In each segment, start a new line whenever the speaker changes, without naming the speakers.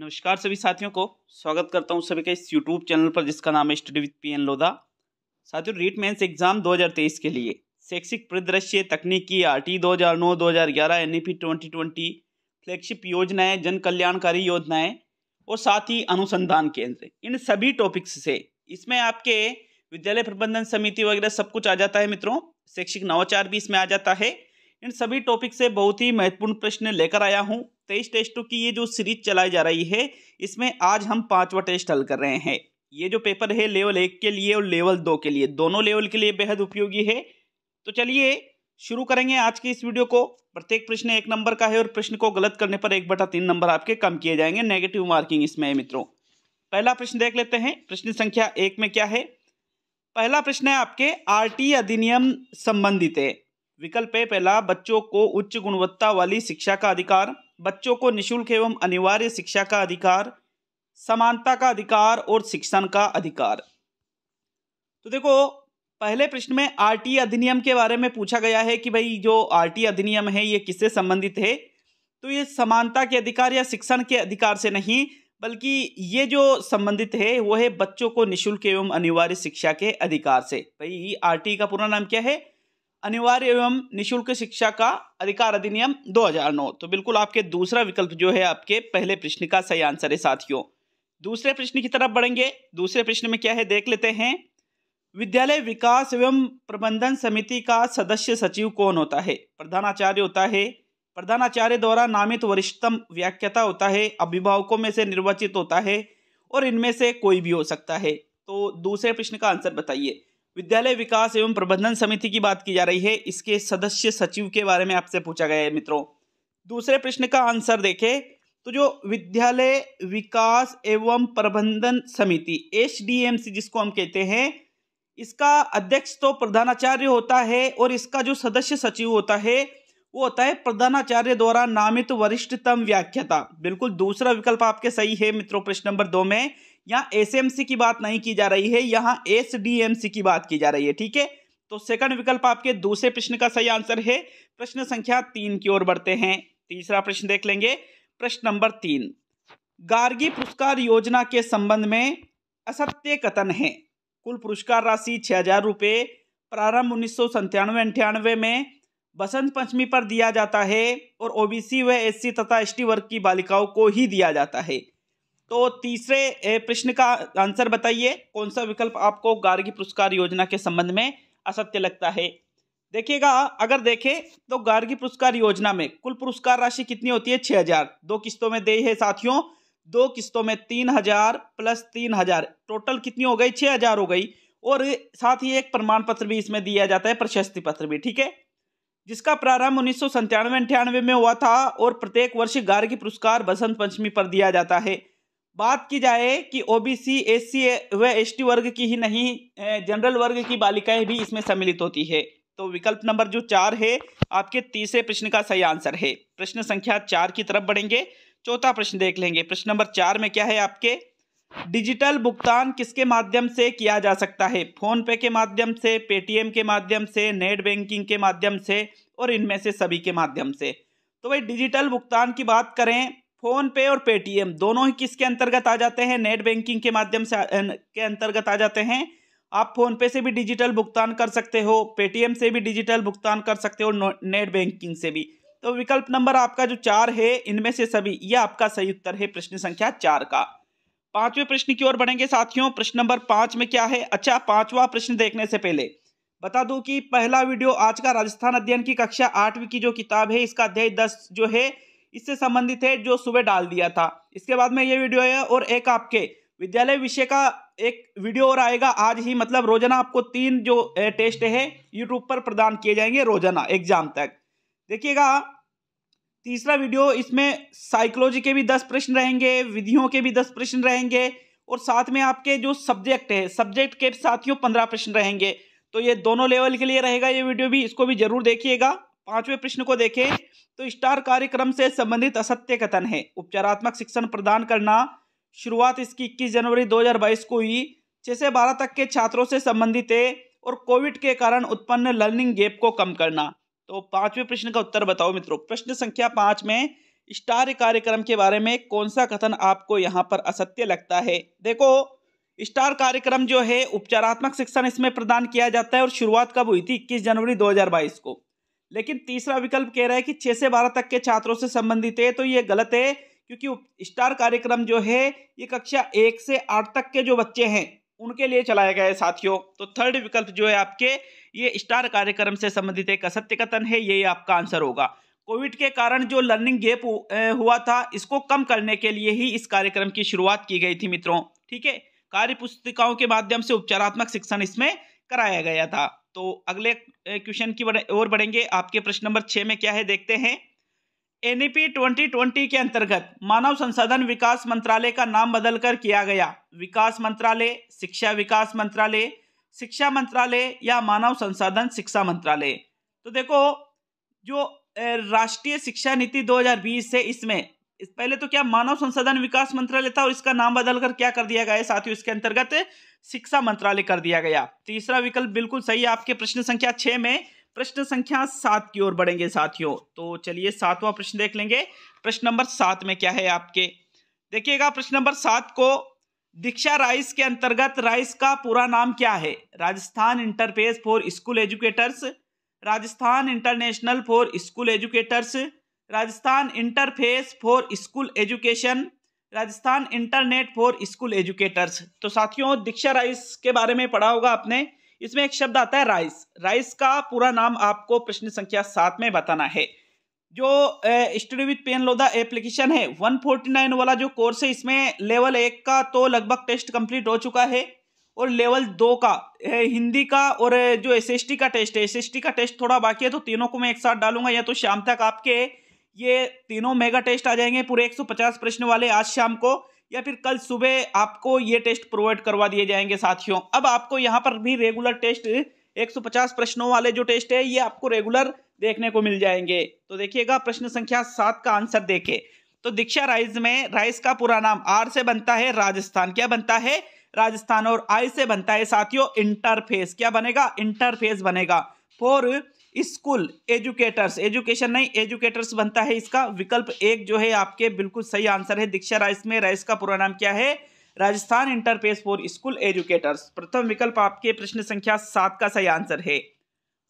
नमस्कार सभी साथियों को स्वागत करता हूं सभी के इस यूट्यूब चैनल पर जिसका नाम है study with P N Lodha साथियों रीट मेंस एग्जाम 2023 के लिए शैक्षिक परिदृश्य तकनीकी आर टी दो हज़ार नौ दो हज़ार ग्यारह N E P twenty twenty flagship योजनाएं जन कल्याणकारी योजनाएं और साथ ही अनुसंधान केंद्र इन सभी टॉपिक्स से इसमें आपके विद्यालय प्रबंधन समिति वगैरह सब कुछ आ जाता है मित्रों शैक्षिक नवाचार भी इसमें आ जाता है इन सभी टॉपिक से बहुत ही महत्वपूर्ण प्रश्न लेकर आया हूँ तेईस टेस्टों की ये जो सीरीज चलाई जा रही है इसमें आज हम पांचवा टेस्ट हल कर रहे हैं ये जो पेपर है लेवल एक के लिए और लेवल दो के लिए दोनों लेवल के लिए बेहद उपयोगी है तो चलिए शुरू करेंगे आज की इस वीडियो को प्रत्येक प्रश्न एक नंबर का है और प्रश्न को गलत करने पर एक बटा तीन नंबर आपके कम किए जाएंगे नेगेटिव मार्किंग इसमें है मित्रों पहला प्रश्न देख लेते हैं प्रश्न संख्या एक में क्या है पहला प्रश्न है आपके आर अधिनियम संबंधित है विकल्प है पहला बच्चों को उच्च गुणवत्ता वाली शिक्षा का अधिकार बच्चों को निशुल्क एवं अनिवार्य शिक्षा का अधिकार समानता का अधिकार और शिक्षण का अधिकार तो देखो पहले प्रश्न में आरटी अधिनियम के बारे में पूछा गया है कि भाई जो आरटी अधिनियम है ये किससे संबंधित है तो ये समानता के अधिकार या शिक्षण के अधिकार से नहीं बल्कि ये जो संबंधित है वो है बच्चों को निशुल्क एवं अनिवार्य शिक्षा के अधिकार से भाई आर का पूरा नाम क्या है अनिवार्य एवं निशुल्क शिक्षा का अधिकार अधिनियम 2009 तो बिल्कुल आपके दूसरा विकल्प जो है आपके पहले प्रश्न का सही आंसर है साथियों दूसरे प्रश्न की तरफ बढ़ेंगे दूसरे प्रश्न में क्या है देख लेते हैं विद्यालय विकास एवं प्रबंधन समिति का सदस्य सचिव कौन होता है प्रधानाचार्य होता है प्रधानाचार्य द्वारा नामित वरिष्ठतम व्याख्याता होता है अभिभावकों में से निर्वाचित होता है और इनमें से कोई भी हो सकता है तो दूसरे प्रश्न का आंसर बताइए विद्यालय विकास एवं प्रबंधन समिति की बात की जा रही है इसके सदस्य सचिव के बारे में आपसे पूछा गया है मित्रों दूसरे प्रश्न का आंसर देखें तो जो विद्यालय विकास एवं प्रबंधन समिति एच जिसको हम कहते हैं इसका अध्यक्ष तो प्रधानाचार्य होता है और इसका जो सदस्य सचिव होता है वो होता है प्रधानाचार्य द्वारा नामित वरिष्ठतम व्याख्याता बिल्कुल दूसरा विकल्प आपके सही है मित्रों प्रश्न नंबर दो में यहाँ सी की बात नहीं की जा रही है यहाँ सी की बात की जा रही है ठीक है तो सेकंड विकल्प आपके दूसरे प्रश्न का सही आंसर है प्रश्न संख्या तीन की ओर बढ़ते हैं तीसरा प्रश्न देख लेंगे प्रश्न नंबर तीन गार्गी पुरस्कार योजना के संबंध में असत्य कथन है कुल पुरस्कार राशि छह हजार रुपये प्रारंभ उन्नीस सौ संतानवे अंठानवे में बसंत पंचमी पर दिया जाता है और ओबीसी व एससी तथा एसटी वर्ग की बालिकाओं को ही दिया जाता है तो तीसरे प्रश्न का आंसर बताइए कौन सा विकल्प आपको गार्गी पुरस्कार योजना के संबंध में असत्य लगता है देखिएगा अगर देखें तो गार्गी पुरस्कार योजना में कुल पुरस्कार राशि कितनी होती है छः हजार दो किस्तों में दे है साथियों दो किस्तों में तीन हजार प्लस तीन हजार टोटल कितनी हो गई छः हजार हो गई और साथ ही एक प्रमाण पत्र भी इसमें दिया जाता है प्रशस्ति पत्र भी ठीक है जिसका प्रारंभ उन्नीस सौ में हुआ था और प्रत्येक वर्ष गार्गी पुरस्कार बसंत पंचमी पर दिया जाता है बात की जाए कि ओबीसी एससी व एसटी वर्ग की ही नहीं जनरल वर्ग की बालिकाएं भी इसमें सम्मिलित होती है तो विकल्प नंबर जो चार है आपके तीसरे प्रश्न का सही आंसर है प्रश्न संख्या चार की तरफ बढ़ेंगे चौथा प्रश्न देख लेंगे प्रश्न नंबर चार में क्या है आपके डिजिटल भुगतान किसके माध्यम से किया जा सकता है फोन पे के माध्यम से पेटीएम के माध्यम से नेट बैंकिंग के माध्यम से और इनमें से सभी के माध्यम से तो भाई डिजिटल भुगतान की बात करें फोन पे और पेटीएम दोनों ही किसके अंतर्गत आ जाते हैं नेट बैंकिंग के माध्यम से के अंतर्गत आ जाते हैं आप फोन पे से भी डिजिटल भुगतान कर सकते हो पेटीएम से भी डिजिटल भुगतान कर सकते हो नेट बैंकिंग से भी तो विकल्प नंबर आपका जो चार है इनमें से सभी यह आपका सही उत्तर है प्रश्न संख्या चार का पांचवें प्रश्न की ओर बढ़ेंगे साथियों प्रश्न नंबर पांच में क्या है अच्छा पांचवा प्रश्न देखने से पहले बता दूं कि पहला वीडियो आज का राजस्थान अध्ययन की कक्षा आठवीं की जो किताब है इसका अध्याय दस जो है इससे संबंधित है जो सुबह डाल दिया था इसके बाद में ये वीडियो है और एक आपके विद्यालय विषय का एक वीडियो और आएगा आज ही मतलब रोजाना आपको तीन जो टेस्ट है यूट्यूब पर प्रदान किए जाएंगे रोजाना एग्जाम तक देखिएगा तीसरा वीडियो इसमें साइकोलॉजी के भी दस प्रश्न रहेंगे विधियों के भी दस प्रश्न रहेंगे और साथ में आपके जो सब्जेक्ट है सब्जेक्ट के साथियों पंद्रह प्रश्न रहेंगे तो ये दोनों लेवल के लिए रहेगा ये वीडियो भी इसको भी जरूर देखिएगा पांचवें प्रश्न को देखें तो स्टार कार्यक्रम से संबंधित असत्य कथन है उपचारात्मक शिक्षण प्रदान करना शुरुआत इसकी इक्कीस जनवरी 2022 को हुई छह से बारह तक के छात्रों से संबंधित है और कोविड के कारण उत्पन्न लर्निंग गैप को कम करना तो पांचवें प्रश्न का उत्तर बताओ मित्रों प्रश्न संख्या पांच में स्टार कार्यक्रम के बारे में कौन सा कथन आपको यहाँ पर असत्य लगता है देखो स्टार कार्यक्रम जो है उपचारात्मक शिक्षण इसमें प्रदान किया जाता है और शुरुआत कब हुई थी इक्कीस जनवरी दो को लेकिन तीसरा विकल्प कह रहा है कि छः से बारह तक के छात्रों से संबंधित है तो ये गलत है क्योंकि स्टार कार्यक्रम जो है ये कक्षा एक से आठ तक के जो बच्चे हैं उनके लिए चलाया गया है साथियों तो थर्ड विकल्प जो है आपके ये स्टार कार्यक्रम से संबंधित एक असत्य कथन है ये आपका आंसर होगा कोविड के कारण जो लर्निंग गैप हुआ था इसको कम करने के लिए ही इस कार्यक्रम की शुरुआत की गई थी मित्रों ठीक है कार्य पुस्तिकाओं के माध्यम से उपचारात्मक शिक्षण इसमें कराया गया था तो अगले क्वेश्चन की ओर बढ़ेंगे आपके प्रश्न नंबर छः में क्या है देखते हैं एनईपी 2020 e के अंतर्गत मानव संसाधन विकास मंत्रालय का नाम बदलकर किया गया विकास मंत्रालय शिक्षा विकास मंत्रालय शिक्षा मंत्रालय या मानव संसाधन शिक्षा मंत्रालय तो देखो जो राष्ट्रीय शिक्षा नीति 2020 से इसमें इस पहले तो क्या मानव संसाधन विकास मंत्रालय था और इसका नाम बदलकर क्या कर दिया गया साथियों इसके अंतर्गत शिक्षा मंत्रालय कर दिया गया तीसरा विकल्प बिल्कुल सही है आपके प्रश्न संख्या छह में प्रश्न संख्या सात की ओर बढ़ेंगे साथियों तो चलिए सातवां प्रश्न देख लेंगे प्रश्न नंबर सात में क्या है आपके देखिएगा प्रश्न नंबर सात को दीक्षा राइस के अंतर्गत राइस का पूरा नाम क्या है Rajasthan interface for school educators Rajasthan international for school educators Rajasthan interface for school education Rajasthan internet for school educators तो साथियों दीक्षा राइस के बारे में पढ़ा होगा आपने इसमें एक शब्द आता है राइस राइस का पूरा नाम आपको प्रश्न संख्या सात में बताना है जो study with pen Lodha application है 149 वाला जो कोर्स है इसमें लेवल एक का तो लगभग टेस्ट कंप्लीट हो चुका है और लेवल दो का हिंदी का और जो एसएसटी का टेस्ट है एसएसटी का टेस्ट थोड़ा बाकी है तो तीनों को मैं एक साथ डालूंगा या तो शाम तक आपके ये तीनों मेगा टेस्ट आ जाएंगे पूरे 150 प्रश्न वाले आज शाम को या फिर कल सुबह आपको ये टेस्ट प्रोवाइड करवा दिए जाएंगे साथियों अब आपको यहाँ पर भी रेगुलर टेस्ट 150 प्रश्नों वाले जो टेस्ट है ये आपको रेगुलर देखने को मिल जाएंगे तो देखिएगा प्रश्न संख्या सात का आंसर देखे तो दीक्षा राइज में राइस का पूरा नाम आर से बनता है राजस्थान क्या बनता है राजस्थान और आई से बनता है साथियों इंटरफेस क्या बनेगा इंटरफेस बनेगा फोर स्कूल एजुकेटर्स एजुकेशन नहीं एजुकेटर्स बनता है इसका विकल्प एक जो है आपके बिल्कुल सही आंसर है दीक्षा राइस में राइस का पूरा नाम क्या है Rajasthan interface for school educators प्रथम विकल्प आपके प्रश्न संख्या सात का सही आंसर है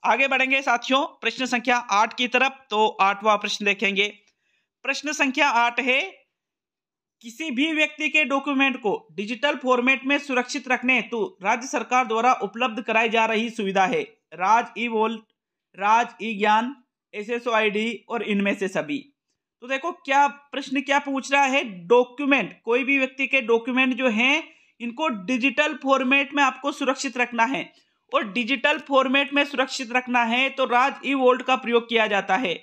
आगे बढ़ेंगे साथियों प्रश्न संख्या आठ की तरफ तो आठवां प्रश्न देखेंगे प्रश्न संख्या आठ है किसी भी व्यक्ति के डॉक्यूमेंट को डिजिटल फॉर्मेट में सुरक्षित रखने हेतु तो राज्य सरकार द्वारा उपलब्ध कराई जा रही सुविधा है राज ई वॉल्ट राज ई ज्ञान एस एस और इनमें से सभी तो देखो क्या प्रश्न क्या पूछ रहा है डॉक्यूमेंट कोई भी व्यक्ति के डॉक्यूमेंट जो हैं इनको डिजिटल फॉर्मेट में आपको सुरक्षित रखना है और डिजिटल फॉर्मेट में सुरक्षित रखना है तो राज ई वोल्ट का प्रयोग किया जाता है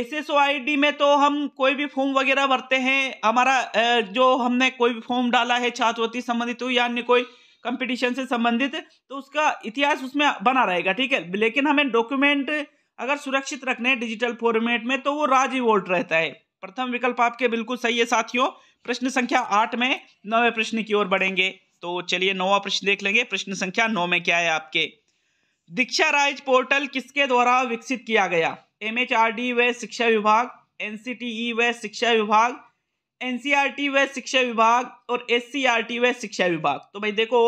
एस एस में तो हम कोई भी फॉर्म वगैरह भरते हैं हमारा जो हमने कोई भी फॉर्म डाला है छात्रवृत्ति संबंधित या अन्य कोई कंपटीशन से संबंधित तो उसका इतिहास उसमें बना रहेगा ठीक है लेकिन हमें डॉक्यूमेंट अगर सुरक्षित रखने डिजिटल फॉर्मेट में तो वो राजी वोल्ट रहता है प्रथम विकल्प आपके बिल्कुल सही है साथियों प्रश्न संख्या आठ में नौवे प्रश्न की ओर बढ़ेंगे तो चलिए नौवा प्रश्न देख लेंगे प्रश्न संख्या नौ में क्या है आपके दीक्षा राइज पोर्टल किसके द्वारा विकसित किया गया एम एच आर डी व शिक्षा विभाग एनसीटीई e व शिक्षा विभाग एनसीईआरटी व शिक्षा विभाग और एससीईआरटी व शिक्षा विभाग तो भाई देखो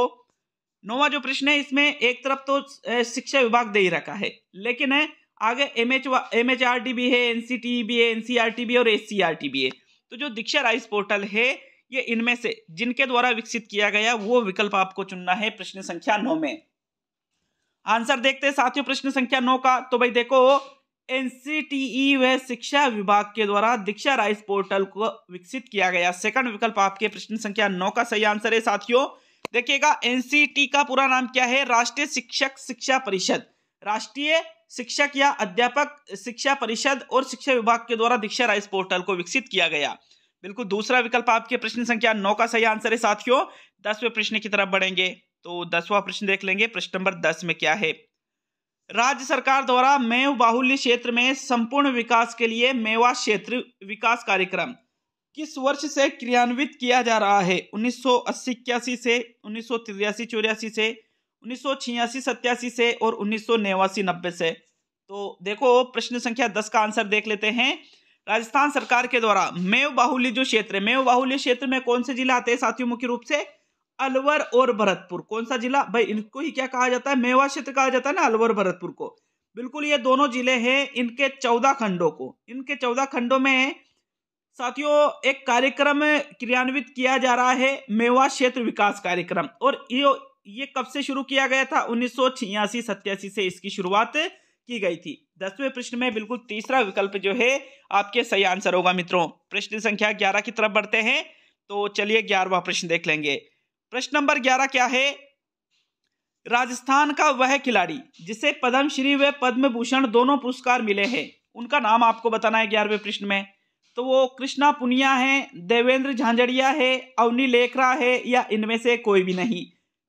नोवा जो प्रश्न है इसमें एक तरफ तो शिक्षा विभाग दे ही रखा है लेकिन है आगे M H M H R T भी है एनसीटी भी है एनसीआरटी e भी और एससीआरटी e भी है तो जो दीक्षा राइस पोर्टल है ये इनमें से जिनके द्वारा विकसित किया गया वो विकल्प आपको चुनना है प्रश्न संख्या नौ में आंसर देखते हैं साथियों प्रश्न संख्या नौ का तो भाई देखो एनसीटीई व शिक्षा विभाग के द्वारा दीक्षा राइस पोर्टल को विकसित किया गया सेकंड विकल्प आपके प्रश्न संख्या नौ का सही आंसर है साथियों देखिएगा एनसीटी का पूरा नाम क्या है राष्ट्रीय शिक्षक शिक्षा परिषद राष्ट्रीय शिक्षक या अध्यापक शिक्षा परिषद और शिक्षा विभाग के द्वारा दीक्षा राइस पोर्टल को विकसित किया गया बिल्कुल दूसरा विकल्प आपके प्रश्न संख्या नौ का सही आंसर है साथियों दसवें प्रश्न की तरफ बढ़ेंगे तो दसवा प्रश्न देख लेंगे प्रश्न नंबर दस में क्या है राज्य सरकार द्वारा मेव बाहुल्य क्षेत्र में संपूर्ण विकास के लिए मेवा क्षेत्र विकास कार्यक्रम किस वर्ष से क्रियान्वित किया जा रहा है उन्नीस सौ से उन्नीस सौ से उन्नीस सौ से और उन्नीस सौ से तो देखो प्रश्न संख्या दस का आंसर देख लेते हैं राजस्थान सरकार के द्वारा मेव बाहुल्य जो क्षेत्र है मेव बाहुल्य क्षेत्र में कौन से जिला आते हैं साथियों मुख्य रूप से अलवर और भरतपुर कौन सा जिला भाई इनको ही क्या कहा जाता है मेवा क्षेत्र कहा जाता है ना अलवर भरतपुर को बिल्कुल ये दोनों जिले हैं इनके चौदह खंडों को इनके चौदह खंडों में साथियों एक कार्यक्रम क्रियान्वित किया जा रहा है मेवा क्षेत्र विकास कार्यक्रम और ये ये कब से शुरू किया गया था उन्नीस सौ से इसकी शुरुआत की गई थी दसवें प्रश्न में बिल्कुल तीसरा विकल्प जो है आपके सही आंसर होगा मित्रों प्रश्न संख्या ग्यारह की तरफ बढ़ते हैं तो चलिए ग्यारहवा प्रश्न देख लेंगे प्रश्न नंबर ग्यारह क्या है राजस्थान का वह खिलाड़ी जिसे पद्मश्री व पद्म भूषण दोनों पुरस्कार मिले हैं उनका नाम आपको बताना है ग्यारहवें प्रश्न में तो वो कृष्णा पुनिया है देवेंद्र झांझड़िया है अवनी लेखरा है या इनमें से कोई भी नहीं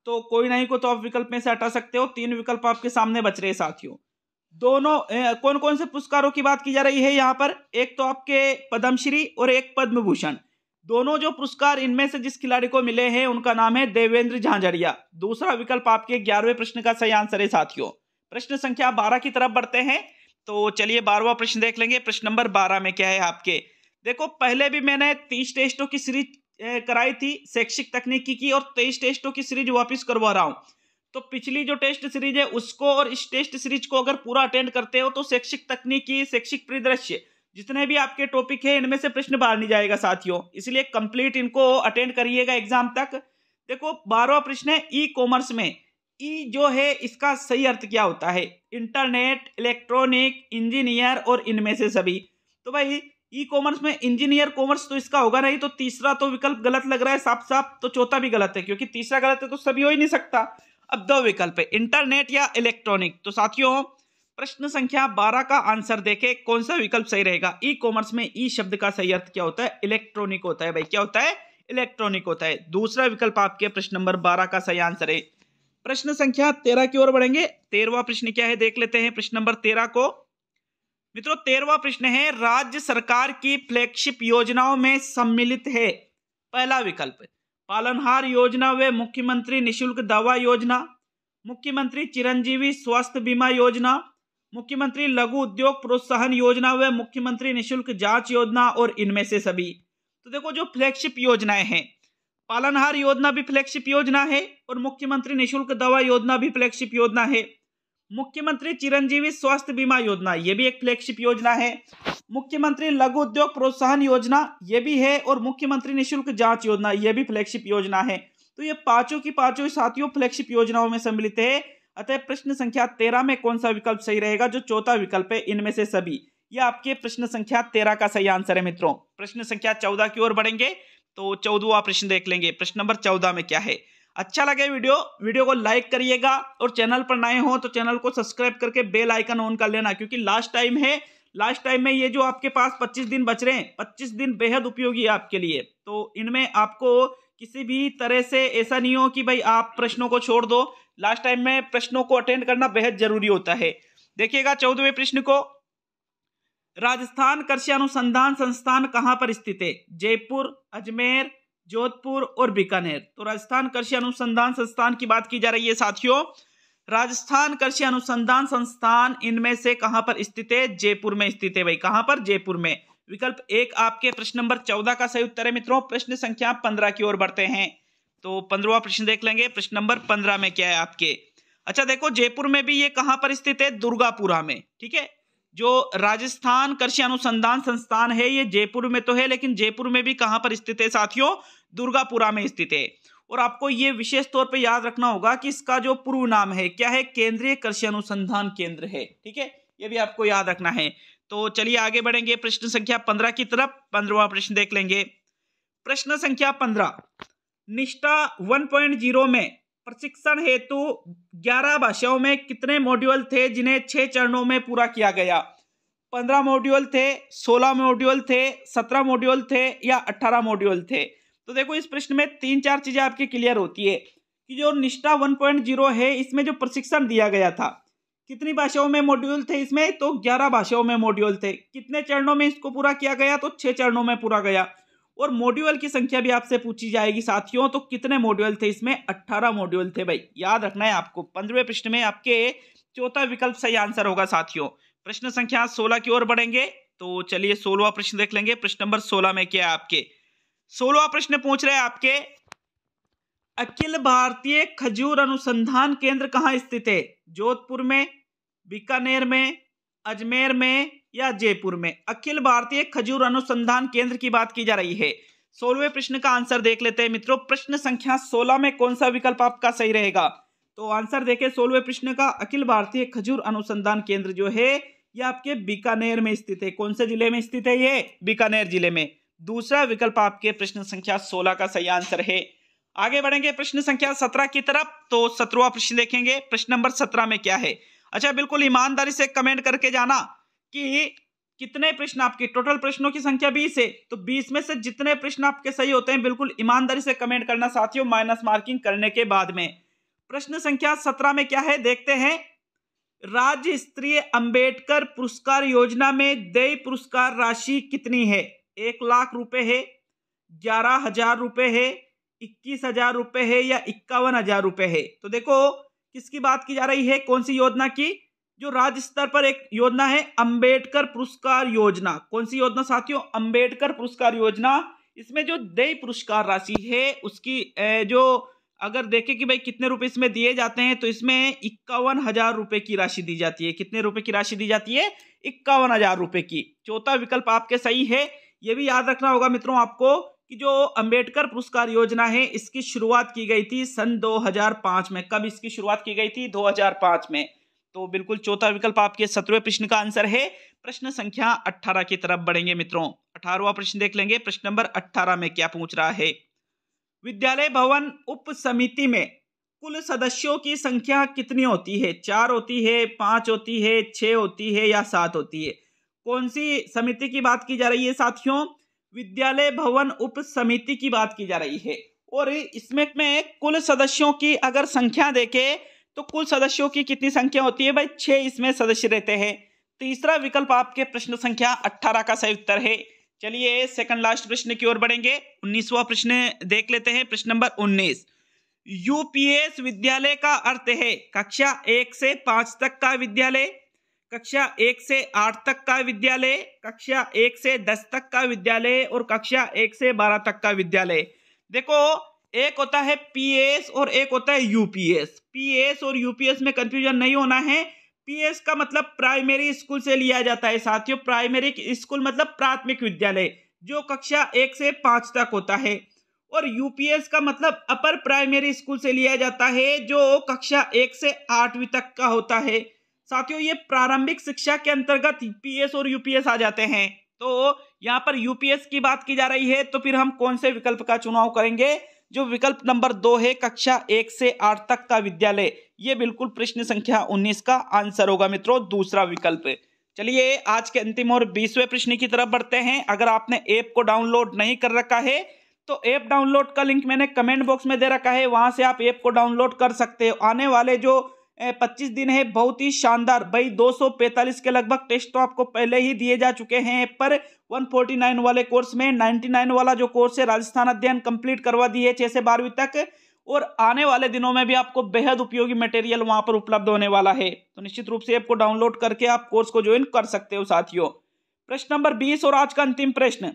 तो कोई नहीं को तो आप विकल्प में से हटा सकते हो तीन विकल्प आपके सामने बच रहे साथियों दोनों कौन कौन से पुरस्कारों की बात की जा रही है यहाँ पर एक तो आपके पद्मश्री और एक पद्म भूषण दोनों जो पुरस्कार इनमें से जिस खिलाड़ी को मिले हैं उनका नाम है देवेंद्र झांझरिया दूसरा विकल्प आपके ग्यारहवें प्रश्न का सही आंसर है साथियों प्रश्न संख्या बारह की तरफ बढ़ते हैं तो चलिए बारहवा प्रश्न देख लेंगे प्रश्न नंबर बारह में क्या है आपके देखो पहले भी मैंने तीस टेस्टों की सीरीज कराई थी शैक्षिक तकनीकी की और तेईस टेस्टों की सीरीज वापिस करवा रहा हूं तो पिछली जो टेस्ट सीरीज है उसको और इस टेस्ट सीरीज को अगर पूरा अटेंड करते हो तो शैक्षिक तकनीकी शैक्षिक परिदृश्य जितने भी आपके टॉपिक है इनमें से प्रश्न बाहर नहीं जाएगा साथियों इसलिए कंप्लीट इनको अटेंड करिएगा एग्जाम तक देखो बारहवा प्रश्न है ई कॉमर्स में ई e जो है इसका सही अर्थ क्या होता है इंटरनेट इलेक्ट्रॉनिक इंजीनियर और इनमें से सभी तो भाई ई कॉमर्स में इंजीनियर कॉमर्स तो इसका होगा नहीं तो तीसरा तो विकल्प गलत लग रहा है साफ साफ तो चौथा भी गलत है क्योंकि तीसरा गलत है तो सभी हो ही नहीं सकता अब दो विकल्प है इंटरनेट या इलेक्ट्रॉनिक तो साथियों प्रश्न संख्या 12 का आंसर देखें कौन सा विकल्प सही रहेगा ई कॉमर्स में ई e शब्द का सही अर्थ क्या होता है इलेक्ट्रॉनिक होता है भाई क्या होता है इलेक्ट्रॉनिक होता है दूसरा विकल्प आपके प्रश्न नंबर बारह का सही आंसर है प्रश्न संख्या तेरह की ओर बढ़ेंगे तेरवा प्रश्न क्या है देख लेते हैं प्रश्न नंबर तेरह को मित्रों तेरवा प्रश्न है राज्य सरकार की फ्लैगशिप योजनाओं में सम्मिलित है पहला विकल्प पालनहार योजना व मुख्यमंत्री निःशुल्क दवा योजना मुख्यमंत्री चिरंजीवी स्वास्थ्य बीमा योजना मुख्यमंत्री लघु उद्योग प्रोत्साहन योजना व मुख्यमंत्री निःशुल्क जांच योजना और इनमें से सभी तो देखो जो फ्लैगशिप योजनाएं हैं पालनहार योजना भी फ्लैगशिप योजना है और मुख्यमंत्री निःशुल्क दवा योजना भी फ्लैगशिप योजना है मुख्यमंत्री चिरंजीवी स्वास्थ्य बीमा योजना ये भी एक फ्लैगशिप योजना है मुख्यमंत्री लघु उद्योग प्रोत्साहन योजना ये भी है और मुख्यमंत्री निःशुल्क जांच योजना ये भी फ्लैगशिप योजना है तो ये पांचों की पांचों साथियों फ्लैगशिप योजनाओं में सम्मिलित है अतः प्रश्न संख्या तेरह में कौन सा विकल्प सही रहेगा जो चौथा विकल्प है इनमें से सभी यह आपके प्रश्न संख्या तेरह का सही आंसर है मित्रों प्रश्न संख्या चौदह की ओर बढ़ेंगे तो चौदहवा प्रश्न देख लेंगे प्रश्न नंबर चौदह में क्या है अच्छा लगे वीडियो वीडियो को लाइक करिएगा और चैनल पर नए हो तो चैनल को सब्सक्राइब करके बेल आइकन ऑन कर लेना क्योंकि लास्ट टाइम है लास्ट टाइम में ये जो आपके पास 25 दिन बच रहे हैं 25 दिन बेहद उपयोगी है आपके लिए तो इनमें आपको किसी भी तरह से ऐसा नहीं हो कि भाई आप प्रश्नों को छोड़ दो लास्ट टाइम में प्रश्नों को अटेंड करना बेहद जरूरी होता है देखिएगा चौदहवें प्रश्न को राजस्थान कृषि अनुसंधान संस्थान कहां पर स्थित है जयपुर अजमेर जोधपुर और बीकानेर तो राजस्थान कृषि अनुसंधान संस्थान की बात की जा रही है साथियों राजस्थान कृषि अनुसंधान संस्थान इनमें से कहां पर स्थित है जयपुर में स्थित है भाई कहां पर जयपुर में विकल्प एक आपके प्रश्न नंबर चौदह का सही उत्तर है मित्रों प्रश्न संख्या पंद्रह की ओर बढ़ते हैं तो पंद्रवा प्रश्न देख लेंगे प्रश्न नंबर पंद्रह में क्या है आपके अच्छा देखो जयपुर में भी ये कहाँ पर स्थित है दुर्गापुरा में ठीक है जो राजस्थान कृषि अनुसंधान संस्थान है ये जयपुर में तो है लेकिन जयपुर में भी कहाँ पर स्थित है साथियों दुर्गापुरा में स्थित है और आपको ये विशेष तौर पे याद रखना होगा कि इसका जो पूर्व नाम है क्या है केंद्रीय कृषि अनुसंधान केंद्र है ठीक है ये भी आपको याद रखना है तो चलिए आगे बढ़ेंगे प्रश्न संख्या पंद्रह की तरफ पंद्रवा प्रश्न देख लेंगे प्रश्न संख्या पंद्रह निष्ठा 1.0 में प्रशिक्षण हेतु 11 भाषाओं में कितने मॉड्यूल थे जिन्हें छह चरणों में पूरा किया गया 15 मॉड्यूल थे 16 मॉड्यूल थे 17 मॉड्यूल थे या 18 मॉड्यूल थे तो देखो इस प्रश्न में तीन चार चीजें आपकी क्लियर होती है कि जो निष्ठा 1.0 है इसमें जो प्रशिक्षण दिया गया था कितनी भाषाओं में मॉड्यूल थे इसमें तो ग्यारह भाषाओं में मॉड्यूल थे कितने चरणों में इसको पूरा किया गया तो छह चरणों में पूरा गया और मॉड्यूल की संख्या भी आपसे पूछी जाएगी साथियों तो कितने मॉड्यूल थे इसमें अट्ठारह मॉड्यूल थे भाई याद रखना है आपको पंद्रवें प्रश्न में आपके चौथा विकल्प सही आंसर होगा साथियों प्रश्न संख्या सोलह की ओर बढ़ेंगे तो चलिए सोलवा प्रश्न देख लेंगे प्रश्न नंबर सोलह में क्या है आपके सोलवा प्रश्न पूछ रहे हैं आपके अखिल भारतीय खजूर अनुसंधान केंद्र कहाँ स्थित है जोधपुर में बीकानेर में अजमेर में या जयपुर में अखिल भारतीय खजूर अनुसंधान केंद्र की बात की जा रही है सोलवे प्रश्न का आंसर देख लेते हैं मित्रों प्रश्न संख्या सोलह में कौन सा विकल्प आपका सही रहेगा तो आंसर देखें सोलवे प्रश्न का अखिल भारतीय खजूर अनुसंधान केंद्र जो है यह आपके बीकानेर में स्थित है कौन से जिले में स्थित है ये बीकानेर जिले में दूसरा विकल्प आपके प्रश्न संख्या सोलह का सही आंसर है आगे बढ़ेंगे प्रश्न संख्या सत्रह की तरफ तो सत्रवा प्रश्न देखेंगे प्रश्न नंबर सत्रह में क्या है अच्छा बिल्कुल ईमानदारी से कमेंट करके जाना कि कितने प्रश्न आपके टोटल प्रश्नों की संख्या बीस है तो बीस में से जितने प्रश्न आपके सही होते हैं बिल्कुल ईमानदारी से कमेंट करना साथियों माइनस मार्किंग करने के बाद में प्रश्न संख्या सत्रह में क्या है देखते हैं राज्य स्तरीय अंबेडकर पुरस्कार योजना में देय पुरस्कार राशि कितनी है एक लाख रुपए है ग्यारह हजार रुपये है इक्कीस हजार रुपए है या इक्यावन हजार रुपए है तो देखो किसकी बात की जा रही है कौन सी योजना की जो राज्य स्तर पर एक योजना है अंबेडकर पुरस्कार योजना कौन सी योजना साथियों अंबेडकर पुरस्कार योजना इसमें जो देय पुरस्कार राशि है उसकी जो अगर देखें कि भाई कितने रुपए इसमें दिए जाते हैं तो इसमें इक्यावन हजार रुपए की राशि दी जाती है कितने रुपए की राशि दी जाती है इक्यावन हजार रुपए की चौथा विकल्प आपके सही है ये भी याद रखना होगा मित्रों आपको कि जो अंबेडकर पुरस्कार योजना है इसकी शुरुआत की गई थी सन 2005 में कब इसकी शुरुआत की गई थी 2005 में तो बिल्कुल चौथा विकल्प आपके सत्रवे प्रश्न का आंसर है प्रश्न संख्या अठारह की तरफ बढ़ेंगे मित्रों अठारवा प्रश्न देख लेंगे प्रश्न नंबर अठारह में क्या पूछ रहा है विद्यालय भवन उप समिति में कुल सदस्यों की संख्या कितनी होती है चार होती है पांच होती है छ होती है या सात होती है कौन सी समिति की बात की जा रही है साथियों विद्यालय भवन उप समिति की बात की जा रही है और इसमें में कुल सदस्यों की अगर संख्या देखें तो कुल सदस्यों की कितनी संख्या होती है भाई छह इसमें सदस्य रहते हैं तीसरा विकल्प आपके प्रश्न संख्या अट्ठारह का सही उत्तर है चलिए सेकंड लास्ट प्रश्न की ओर बढ़ेंगे उन्नीसवा प्रश्न देख लेते हैं प्रश्न नंबर उन्नीस यूपीएस विद्यालय का अर्थ है कक्षा एक से पांच तक का विद्यालय कक्षा एक से आठ तक का विद्यालय कक्षा एक से दस तक का विद्यालय और कक्षा एक से बारह तक का विद्यालय देखो एक होता है पीएस और एक होता है यूपीएस पीएस और यूपीएस में कंफ्यूजन नहीं होना है पीएस का मतलब प्राइमरी स्कूल से लिया जाता है साथियों प्राइमरी स्कूल मतलब प्राथमिक विद्यालय जो कक्षा एक से पाँच तक होता है और यूपीएस का मतलब अपर प्राइमरी स्कूल से लिया जाता है जो कक्षा एक से आठवीं तक का होता है साथियों ये प्रारंभिक शिक्षा के अंतर्गत पीएस और यूपीएस आ जाते हैं तो यहाँ पर यूपीएस की बात की जा रही है तो फिर हम कौन से विकल्प का चुनाव करेंगे जो विकल्प नंबर दो है कक्षा एक से आठ तक का विद्यालय ये बिल्कुल प्रश्न संख्या उन्नीस का आंसर होगा मित्रों दूसरा विकल्प चलिए आज के अंतिम और बीसवें प्रश्न की तरफ बढ़ते हैं अगर आपने ऐप को डाउनलोड नहीं कर रखा है तो ऐप डाउनलोड का लिंक मैंने कमेंट बॉक्स में दे रखा है वहां से आप ऐप को डाउनलोड कर सकते हो आने वाले जो पच्चीस दिन है बहुत ही शानदार भाई 245 के लगभग टेस्ट तो आपको पहले ही दिए जा चुके हैं पर 149 वाले कोर्स में 99 वाला जो कोर्स है राजस्थान अध्ययन कंप्लीट करवा दिए छः से बारहवीं तक और आने वाले दिनों में भी आपको बेहद उपयोगी मटेरियल वहां पर उपलब्ध होने वाला है तो निश्चित रूप से आपको डाउनलोड करके आप कोर्स को ज्वाइन कर सकते हो साथियों प्रश्न नंबर बीस और आज का अंतिम प्रश्न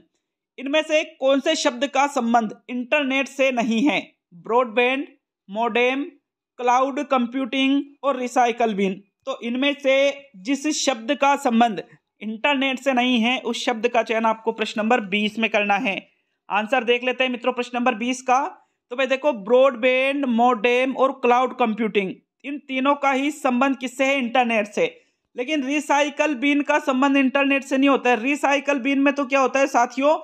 इनमें से कौन से शब्द का संबंध इंटरनेट से नहीं है ब्रॉडबैंड मोडेम क्लाउड कंप्यूटिंग और रिसाइकल बिन तो इनमें से जिस शब्द का संबंध इंटरनेट से नहीं है उस शब्द का चयन आपको प्रश्न नंबर बीस में करना है आंसर देख लेते हैं मित्रों प्रश्न नंबर बीस का तो भाई देखो ब्रॉडबैंड मोडेम और क्लाउड कंप्यूटिंग इन तीनों का ही संबंध किससे है इंटरनेट से लेकिन रिसाइकल बिन का संबंध इंटरनेट से नहीं होता है रिसाइकल बिन में तो क्या होता है साथियों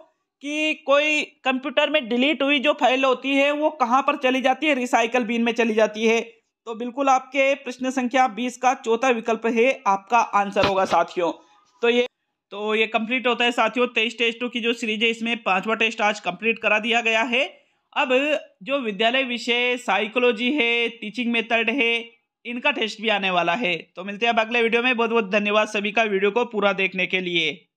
कि कोई कंप्यूटर में डिलीट हुई जो फाइल होती है वो कहाँ पर चली जाती है रिसाइकल बिन में चली जाती है तो बिल्कुल आपके प्रश्न संख्या बीस का चौथा विकल्प है आपका आंसर होगा साथियों तो ये तो ये कंप्लीट होता है साथियों तेईस टेस्टों की जो सीरीज है इसमें पांचवा टेस्ट आज कंप्लीट करा दिया गया है अब जो विद्यालय विषय साइकोलॉजी है टीचिंग मेथड है इनका टेस्ट भी आने वाला है तो मिलते हैं अब अगले वीडियो में बहुत बहुत धन्यवाद सभी का वीडियो को पूरा देखने के लिए